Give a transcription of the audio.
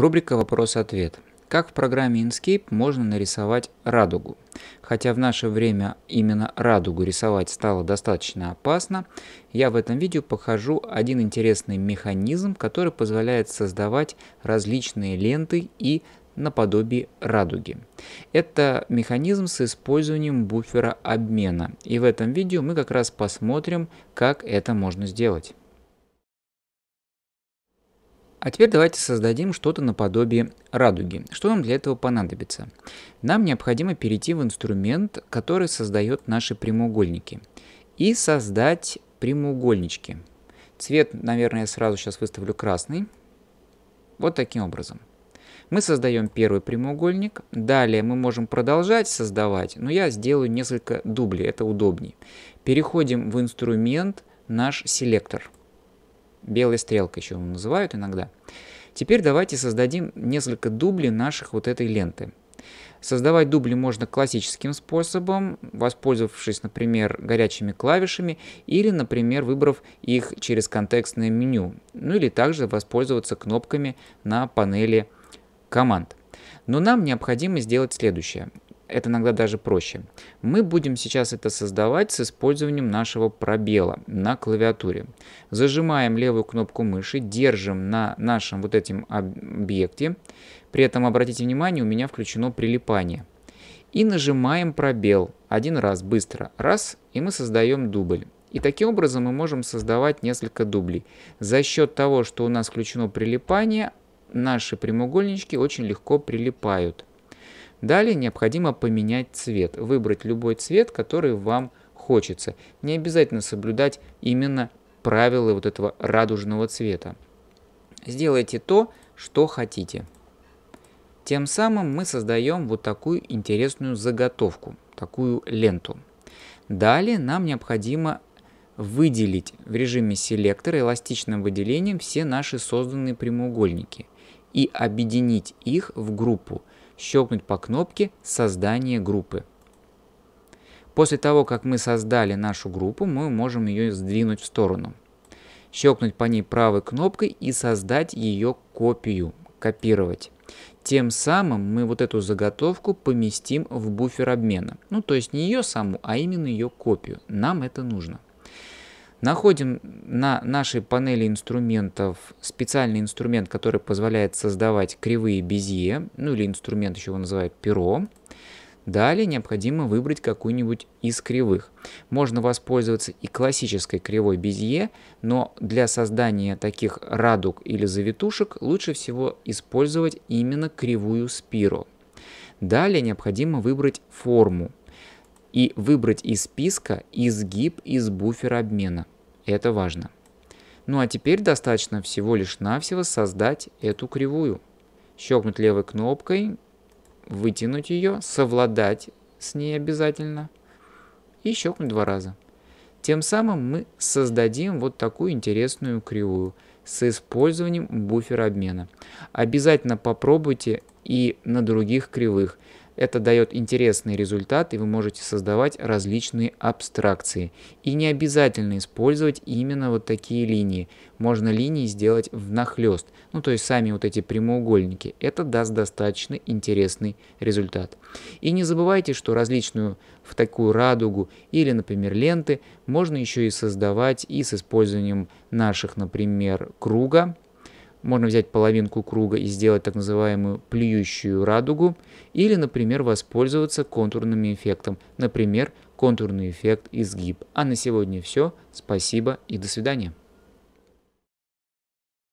Рубрика «Вопрос-ответ». Как в программе Inkscape можно нарисовать радугу? Хотя в наше время именно радугу рисовать стало достаточно опасно, я в этом видео покажу один интересный механизм, который позволяет создавать различные ленты и наподобие радуги. Это механизм с использованием буфера обмена. И в этом видео мы как раз посмотрим, как это можно сделать. А теперь давайте создадим что-то наподобие радуги. Что нам для этого понадобится? Нам необходимо перейти в инструмент, который создает наши прямоугольники. И создать прямоугольнички. Цвет, наверное, я сразу сейчас выставлю красный. Вот таким образом. Мы создаем первый прямоугольник, далее мы можем продолжать создавать, но я сделаю несколько дублей, это удобнее. Переходим в инструмент наш селектор – белая стрелка еще его называют иногда. Теперь давайте создадим несколько дублей наших вот этой ленты. Создавать дубли можно классическим способом, воспользовавшись, например, горячими клавишами или, например, выбрав их через контекстное меню, ну или также воспользоваться кнопками на панели команд. Но нам необходимо сделать следующее это иногда даже проще. Мы будем сейчас это создавать с использованием нашего пробела на клавиатуре. Зажимаем левую кнопку мыши, держим на нашем вот этим объекте. При этом, обратите внимание, у меня включено прилипание. И нажимаем пробел один раз быстро. Раз, и мы создаем дубль. И таким образом мы можем создавать несколько дублей. За счет того, что у нас включено прилипание, наши прямоугольнички очень легко прилипают. Далее необходимо поменять цвет, выбрать любой цвет, который вам хочется. Не обязательно соблюдать именно правила вот этого радужного цвета. Сделайте то, что хотите. Тем самым мы создаем вот такую интересную заготовку, такую ленту. Далее нам необходимо выделить в режиме селектора эластичным выделением все наши созданные прямоугольники и объединить их в группу – щелкнуть по кнопке «Создание группы». После того, как мы создали нашу группу, мы можем ее сдвинуть в сторону. Щелкнуть по ней правой кнопкой и создать ее копию, копировать. Тем самым мы вот эту заготовку поместим в буфер обмена. Ну, то есть не ее саму, а именно ее копию. Нам это нужно. Находим на нашей панели инструментов специальный инструмент, который позволяет создавать кривые безе, ну или инструмент еще его называют перо. Далее необходимо выбрать какую-нибудь из кривых. Можно воспользоваться и классической кривой безе, но для создания таких радуг или завитушек лучше всего использовать именно кривую спиру. Далее необходимо выбрать форму и выбрать из списка изгиб из буфера обмена. Это важно. Ну а теперь достаточно всего лишь навсего создать эту кривую. Щелкнуть левой кнопкой, вытянуть ее, совладать с ней обязательно и щелкнуть два раза. Тем самым мы создадим вот такую интересную кривую с использованием буфера обмена. Обязательно попробуйте и на других кривых. Это дает интересный результат, и вы можете создавать различные абстракции. И не обязательно использовать именно вот такие линии. Можно линии сделать в нахлест. ну то есть сами вот эти прямоугольники. Это даст достаточно интересный результат. И не забывайте, что различную в такую радугу или, например, ленты можно еще и создавать и с использованием наших, например, круга, можно взять половинку круга и сделать так называемую плюющую радугу, или, например, воспользоваться контурным эффектом, например, контурный эффект изгиб. А на сегодня все. Спасибо и до свидания.